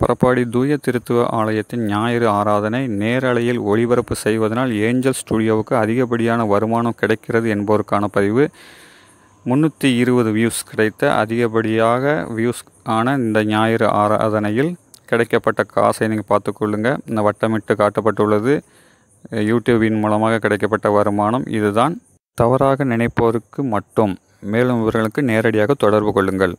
புறப்பாடி தூய திருத்துவ ஆலயத்தின் ஞாயிறு ஆராதனை நேரலையில் ஒளிபரப்பு செய்வதனால் ஏஞ்சல் ஸ்டுடியோவுக்கு அதிகப்படியான வருமானம் கிடைக்கிறது என்பவருக்கான பதிவு முந்நூற்றி இருபது வியூஸ் கிடைத்த அதிகப்படியாக வியூஸ் ஆன இந்த ஞாயிறு ஆராதனையில் கிடைக்கப்பட்ட காசை நீங்கள் பார்த்துக்கொள்ளுங்கள் இந்த வட்டமிட்டு காட்டப்பட்டுள்ளது யூடியூபின் மூலமாக கிடைக்கப்பட்ட வருமானம் இதுதான் தவறாக நினைப்போருக்கு மட்டும் மேலும் இவர்களுக்கு நேரடியாக தொடர்பு கொள்ளுங்கள்